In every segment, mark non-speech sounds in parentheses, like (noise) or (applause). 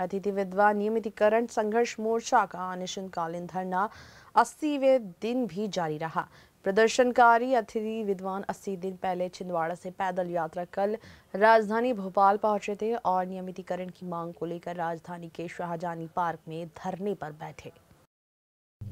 अतिथि विधवा नियमितीकरण संघर्ष मोर्चा का अनिश्चितकालीन धरना अस्सीवे दिन भी जारी रहा प्रदर्शनकारी अतिथि विद्वान 80 दिन पहले छिंदवाड़ा से पैदल यात्रा कल राजधानी भोपाल पहुंचे थे और नियमितीकरण की मांग को लेकर राजधानी के शाहजानी पार्क में धरने पर बैठे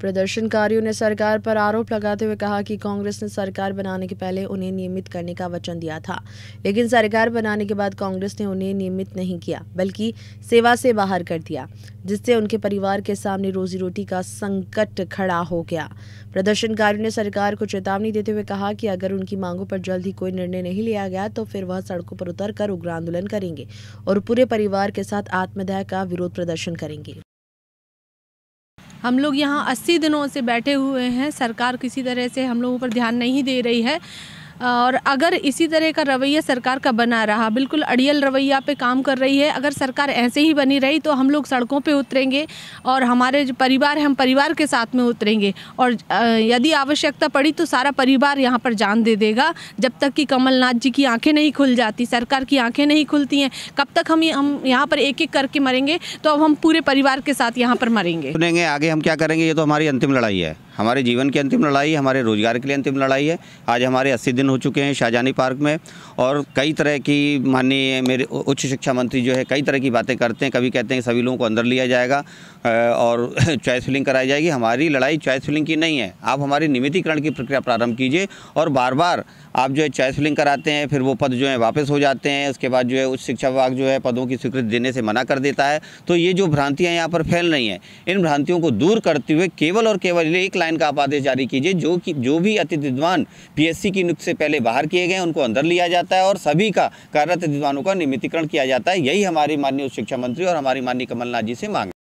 प्रदर्शनकारियों ने सरकार पर आरोप लगाते हुए कहा कि कांग्रेस ने सरकार बनाने के पहले उन्हें नियमित करने का वचन दिया था लेकिन सरकार बनाने के बाद कांग्रेस ने उन्हें नियमित नहीं किया बल्कि सेवा से बाहर कर दिया जिससे उनके परिवार के सामने रोजी रोटी का संकट खड़ा हो गया प्रदर्शनकारियों ने सरकार को चेतावनी देते हुए कहा कि अगर उनकी मांगों पर जल्द ही कोई निर्णय नहीं लिया गया तो फिर वह सड़कों पर उतर कर उग्र आंदोलन करेंगे और पूरे परिवार के साथ आत्मदाह का विरोध प्रदर्शन करेंगे हम लोग यहाँ अस्सी दिनों से बैठे हुए हैं सरकार किसी तरह से हम लोगों पर ध्यान नहीं दे रही है और अगर इसी तरह का रवैया सरकार का बना रहा बिल्कुल अड़ियल रवैया पे काम कर रही है अगर सरकार ऐसे ही बनी रही तो हम लोग सड़कों पे उतरेंगे और हमारे जो परिवार है हम परिवार के साथ में उतरेंगे और यदि आवश्यकता पड़ी तो सारा परिवार यहाँ पर जान दे देगा जब तक कि कमलनाथ जी की आँखें नहीं खुल जाती सरकार की आँखें नहीं खुलती हैं कब तक हम हम यहाँ पर एक एक करके मरेंगे तो अब हम पूरे परिवार के साथ यहाँ पर मरेंगे सुनेंगे आगे हम क्या करेंगे ये तो हमारी अंतिम लड़ाई है हमारे जीवन की अंतिम लड़ाई हमारे रोजगार के लिए अंतिम लड़ाई है आज हमारे अस्सी दिन हो चुके हैं शाहजहानी पार्क में और कई तरह की माननीय मेरे उच्च शिक्षा मंत्री जो है कई तरह की बातें करते हैं कभी कहते हैं सभी लोगों को अंदर लिया जाएगा और चॉइस (laughs) फिलिंग कराई जाएगी हमारी लड़ाई चॉइस फिलिंग की नहीं है आप हमारी नियमितीकरण की प्रक्रिया प्रारंभ कीजिए और बार बार आप जो है चॉइस फिलिंग कराते हैं फिर वो पद जो है वापस हो जाते हैं उसके बाद जो है उच्च शिक्षा विभाग जो है पदों की स्वीकृति देने से मना कर देता है तो ये जो भ्रांतियाँ यहाँ पर फैल रही हैं इन भ्रांतियों को दूर करते हुए केवल और केवल एक लाइन का आप आदेश जारी कीजिए जो कि जो भी अतिथि विद्वान पी की नियुक्त से पहले बाहर किए गए उनको अंदर लिया जाता है और सभी का कार्यरत विद्वानों का नियमितीकरण किया जाता है यही हमारी माननीय शिक्षा मंत्री और हमारी माननीय कमलनाथ जी से मांग